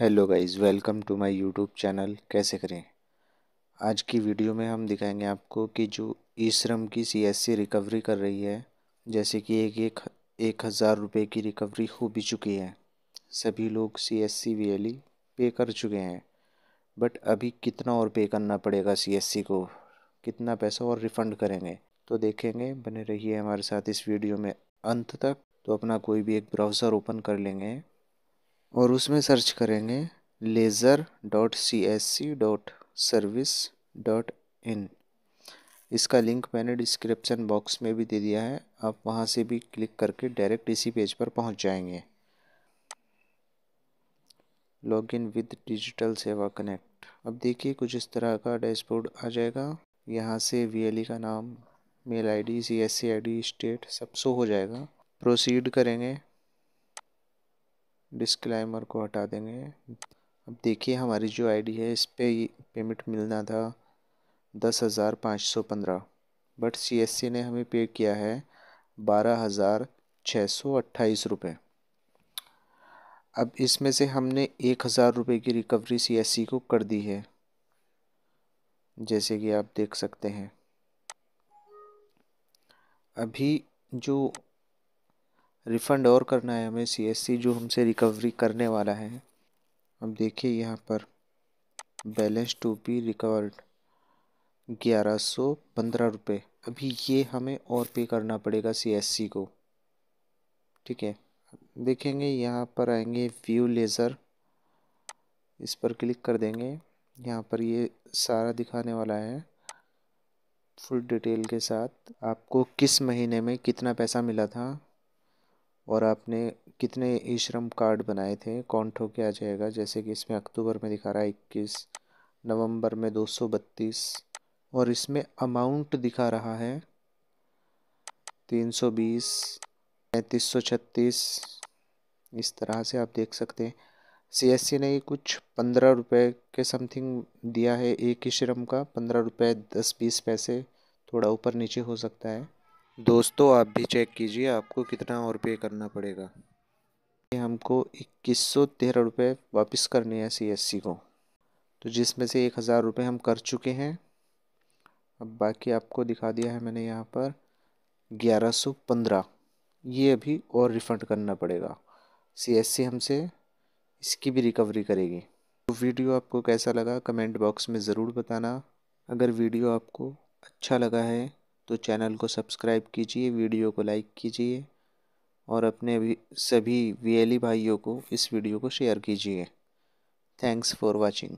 hello guys welcome to my YouTube channel कैसे करें आज की वीडियो में हम दिखाएंगे आपको कि जो ई श्रम की सीएससी रिकवरी कर रही है जैसे कि एक एक एक हज़ार रुपये की रिकवरी हो भी चुकी है सभी लोग सी एस सी वी पे कर चुके हैं बट अभी कितना और पे करना पड़ेगा सीएससी को कितना पैसा और रिफ़ंड करेंगे तो देखेंगे बने रहिए हमारे साथ इस वीडियो में अंत तक तो अपना कोई भी एक ब्राउज़र ओपन कर लेंगे और उसमें सर्च करेंगे लेज़र dot C S C dot service dot in इसका लिंक मैंने डिस्क्रिप्शन बॉक्स में भी दे दिया है आप वहाँ से भी क्लिक करके डायरेक्ट इसी पेज पर पहुँच जाएंगे in with digital Seva connect अब देखिए कुछ इस तरह का डैशबोर्ड आ जाएगा यहाँ से वी e का नाम mail ID C S C I state सब शो हो जाएगा प्रोसीड करेंगे डिस्क्लाइमर को हटा देंगे अब देखिए हमारी जो आईडी है इस पर पेमेंट मिलना था दस हज़ार पाँच सौ पंद्रह बट सीएससी ने हमें पे किया है बारह हज़ार छः सौ अट्ठाईस रुपये अब इसमें से हमने एक हज़ार रुपये की रिकवरी सीएससी को कर दी है जैसे कि आप देख सकते हैं अभी जो रिफ़ंड और करना है हमें सीएससी जो हमसे रिकवरी करने वाला है अब देखिए यहाँ पर बैलेंस टू बी रिकवर्ड ग्यारह सौ पंद्रह रुपये अभी ये हमें और पे करना पड़ेगा सीएससी को ठीक है देखेंगे यहाँ पर आएंगे व्यू लेज़र इस पर क्लिक कर देंगे यहाँ पर ये सारा दिखाने वाला है फुल डिटेल के साथ आपको किस महीने में कितना पैसा मिला था और आपने कितने ई श्रम कार्ड बनाए थे कौन ठोक के आ जाएगा जैसे कि इसमें अक्टूबर में दिखा रहा है इक्कीस नवंबर में दो सौ बत्तीस और इसमें अमाउंट दिखा रहा है तीन सौ बीस पैंतीस सौ छत्तीस इस तरह से आप देख सकते हैं सी ने कुछ पंद्रह रुपये के समथिंग दिया है एक ही श्रम का पंद्रह रुपये दस बीस पैसे थोड़ा ऊपर नीचे हो सकता है दोस्तों आप भी चेक कीजिए आपको कितना और पे करना पड़ेगा ये हमको इक्कीस सौ तेरह रुपये वापस करने हैं सी एस सी को तो जिसमें से एक हज़ार रुपये हम कर चुके हैं अब बाकी आपको दिखा दिया है मैंने यहाँ पर ग्यारह सौ पंद्रह ये अभी और रिफ़ंड करना पड़ेगा सी एस सी हमसे इसकी भी रिकवरी करेगी तो वीडियो आपको कैसा लगा कमेंट बॉक्स में ज़रूर बताना अगर वीडियो आपको अच्छा लगा है तो चैनल को सब्सक्राइब कीजिए वीडियो को लाइक कीजिए और अपने भी सभी वी e भाइयों को इस वीडियो को शेयर कीजिए थैंक्स फॉर वाचिंग